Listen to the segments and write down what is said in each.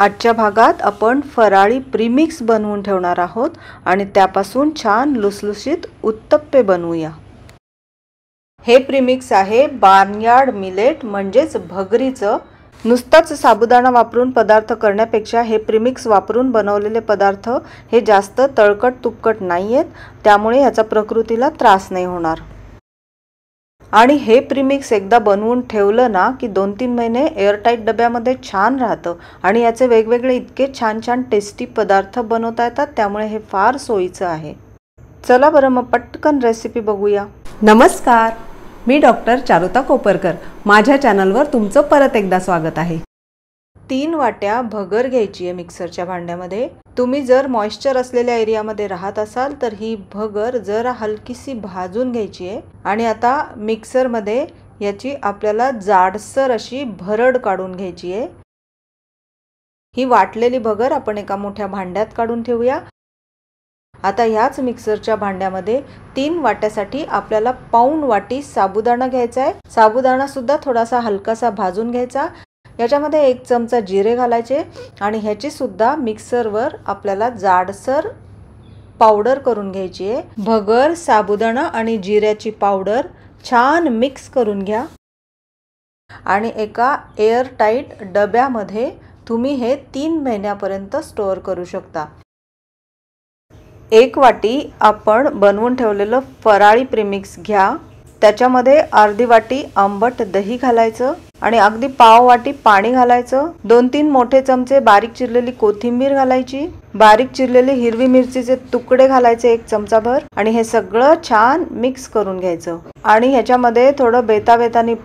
आजच्या भागात आपण फराळी प्रीमिक्स बनवून ठेवणार आहोत आणि त्यापासून छान लुसलुशीत उत्तप्पे बनवूया हे प्रीमिक्स आहे बार्नयार्ड मिलेट म्हणजेच भगरीचं नुसताच साबुदाणा वापरून पदार्थ करण्यापेक्षा हे प्रिमिक्स वापरून बनवलेले पदार्थ हे जास्त तळकट तुपकट नाही आहेत त्यामुळे ह्याचा प्रकृतीला त्रास नाही होणार आणि हे प्रीमिक्स एकदा बनवून ठेवलं ना की दोन तीन महिने एअरटाईट डब्यामध्ये छान राहतं आणि याचे वेगवेगळे इतके छान छान टेस्टी पदार्थ बनवता येतात त्यामुळे हे फार सोयीचं आहे चला बरं मग पटकन रेसिपी बघूया नमस्कार मी डॉक्टर चारुता कोपरकर माझ्या चॅनलवर तुमचं परत एकदा स्वागत आहे तीन वाट्या भगर घ्यायची आहे मिक्सरच्या भांड्यामध्ये तुम्ही जर मॉइश्चर असलेल्या एरियामध्ये राहत असाल तर ही भगर जरा हलकीशी भाजून घ्यायची आहे आणि आता मिक्सरमध्ये याची आपल्याला जाडसर अशी भरड काढून घ्यायची आहे ही वाटलेली भगर आपण एका मोठ्या भांड्यात काढून ठेवूया आता ह्याच मिक्सरच्या भांड्यामध्ये तीन वाट्यासाठी आपल्याला पाऊन वाटी साबुदाणा घ्यायचा आहे साबुदाणा सुद्धा थोडासा हलकासा भाजून घ्यायचा याच्यामध्ये एक चमचा जिरे घालायचे आणि ह्याचीसुद्धा मिक्सरवर आपल्याला जाडसर पावडर करून घ्यायची आहे भगर साबुदाणा आणि जिऱ्याची पावडर छान मिक्स करून घ्या आणि एका एअरटाईट डब्यामध्ये तुम्ही हे तीन महिन्यापर्यंत स्टोअर करू शकता एक वाटी आपण बनवून ठेवलेलं फराळी प्रिमिक्स घ्या त्याच्यामध्ये अर्धी वाटी आंबट दही घालायचं आणि अगदी पाव वाटी पाणी घालायचं दोन तीन मोठे चमचे बारीक चिरलेली कोथिंबीर घालायची बारीक चिरलेले हिरवी मिरचीचे तुकडे घालायचे एक चमचाभर आणि हे सगळं छान मिक्स करून घ्यायचं आणि ह्याच्यामध्ये थोडं बेता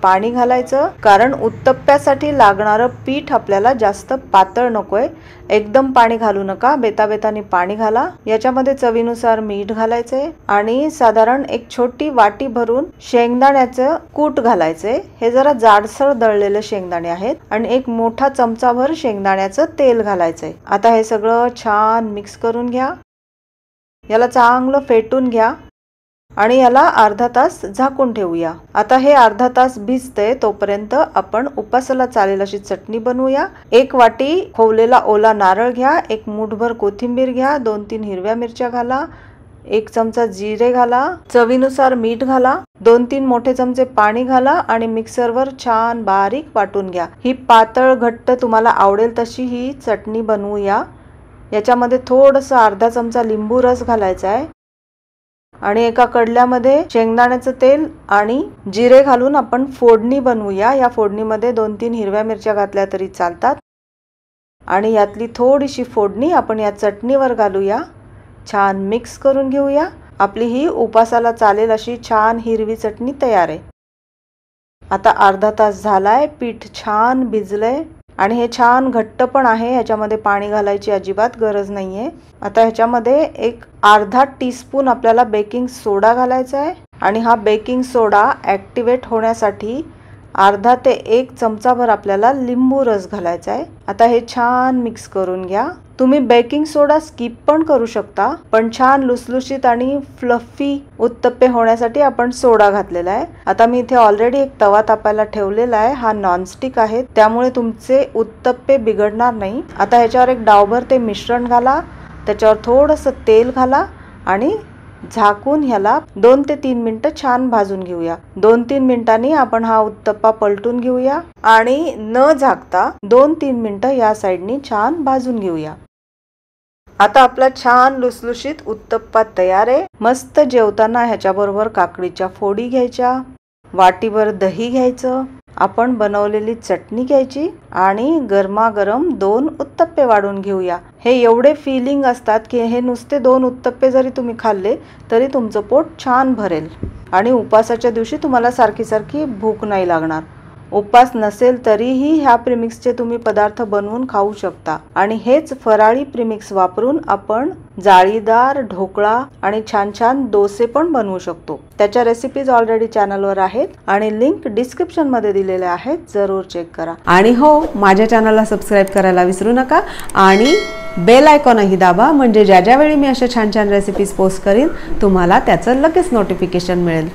पाणी घालायचं कारण उत्तप्प्यासाठी लागणारं पीठ आपल्याला जास्त पातळ नकोय एकदम पाणी घालू नका बेताबेतानी पाणी घाला याच्यामध्ये चवीनुसार मीठ घालायचे आणि साधारण एक छोटी वाटी भरून शेंगदाण्याचं कूट घालायचंय हे जरा जाडसर दळलेले शेंगदाणे आहेत आणि एक मोठा चमचाभर शेंगदाण्याचं तेल घालायचंय आता हे सगळं छान छान मिक्स करून घ्या याला चांगलं फेटून घ्या आणि याला अर्धा तास झाकून ठेवूया आता हे अर्धा तास भिजते तोपर्यंत आपण उपासाला चालेल अशी चटणी बनवूया एक वाटी खोवलेला ओला नारळ घ्या एक मुठभर कोथिंबीर घ्या दोन तीन हिरव्या मिरच्या घाला एक चमचा जिरे घाला चवीनुसार मीठ घाला दोन तीन मोठे चमचे पाणी घाला आणि मिक्सरवर छान बारीक वाटून घ्या ही पातळ घट्ट तुम्हाला आवडेल तशी ही चटणी बनवूया याच्यामध्ये थोडंसं अर्धा चमचा लिंबू रस घालायचा आहे आणि एका कडल्यामध्ये शेंगदाण्याचं तेल आणि जिरे घालून आपण फोडणी बनवूया या फोडणीमध्ये दोन तीन हिरव्या मिरच्या घातल्या तरी चालतात आणि यातली थोडीशी फोडणी आपण या चटणीवर घालूया छान मिक्स करून घेऊया आपली ही उपासाला चालेल अशी छान हिरवी चटणी तयार आहे आता अर्धा तास झालाय पीठ छान भिजलंय आणि हे छान घट्ट पण आहे ह्याच्यामध्ये पाणी घालायची अजिबात गरज नाही आहे आता ह्याच्यामध्ये एक अर्धा टीस्पून आपल्याला बेकिंग सोडा घालायचा आहे आणि हा बेकिंग सोडा ॲक्टिवेट होण्यासाठी अर्धा ते एक चमचाभर आपल्याला लिंबू रस घालायचा आहे आता हे छान मिक्स करून घ्या तुम्ही बेकिंग सोडा स्किप पण करू शकता पण छान लुसलुशीत आणि फ्लफी उत्तप्पे होण्यासाठी आपण सोडा घातलेला आहे आता मी इथे ऑलरेडी एक तवा तापायला ठेवलेला आहे हा नॉनस्टिक आहे त्यामुळे तुमचे उत्तप्पे बिघडणार नाही आता ह्याच्यावर एक डावभर ते मिश्रण घाला त्याच्यावर थोडंसं तेल घाला आणि झाकून ह्याला दोन ते तीन मिनिटं छान भाजून घेऊया दोन तीन मिनिटांनी आपण हा उत्तप्पा पलटून घेऊया आणि न झाकता दोन तीन मिनिटं या साईडनी छान भाजून घेऊया आता आपला छान लुसलुशीत उत्तप्पा तयार आहे मस्त जेवताना ह्याच्याबरोबर काकडीच्या फोडी घ्यायच्या वाटीवर दही घ्यायचं आपण बनवलेली चटणी घ्यायची आणि गरमागरम दोन उत्तप्पे वाढून घेऊया हे एवढे फिलिंग असतात की हे नुसते दोन उत्तप्पे जरी तुम्ही खाल्ले तरी तुमचं पोट छान भरेल आणि उपासाच्या दिवशी तुम्हाला सारखी सारखी भूक नाही लागणार उपास नसेल तरीही ह्या प्रिमिक्सचे तुम्ही पदार्थ बनवून खाऊ शकता आणि हेच फराळी प्रिमिक्स वापरून आपण जाळीदार ढोकळा आणि छान छान डोसे पण बनवू शकतो त्याच्या रेसिपीज ऑलरेडी चॅनलवर आहेत आणि लिंक डिस्क्रिप्शन मध्ये दिलेल्या आहेत जरूर चेक करा आणि हो माझ्या चॅनलला सबस्क्राईब करायला विसरू नका आणि बेल आयकॉनही दाबा म्हणजे ज्या ज्यावेळी मी अशा छान छान रेसिपीज पोस्ट करीन तुम्हाला त्याचं लगेच नोटिफिकेशन मिळेल